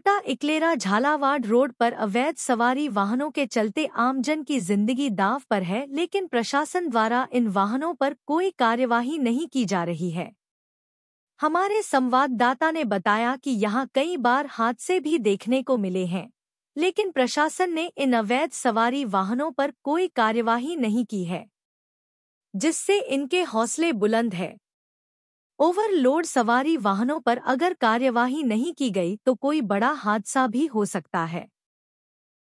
Kota Iklera Jhalawar road पर अवैध सवारी वाहनों के चलते आमजन की जिंदगी दाव पर है लेकिन प्रशासन द्वारा इन वाहनों पर कोई कार्यवाही नहीं की जा रही है हमारे संवाददाता ने बताया कि यहाँ कई बार हादसे भी देखने को मिले हैं लेकिन प्रशासन ने इन अवैध सवारी वाहनों पर कोई कार्यवाही नहीं की है जिससे इनके हौसले बुलंद है ओवरलोड सवारी वाहनों पर अगर कार्यवाही नहीं की गई तो कोई बड़ा हादसा भी हो सकता है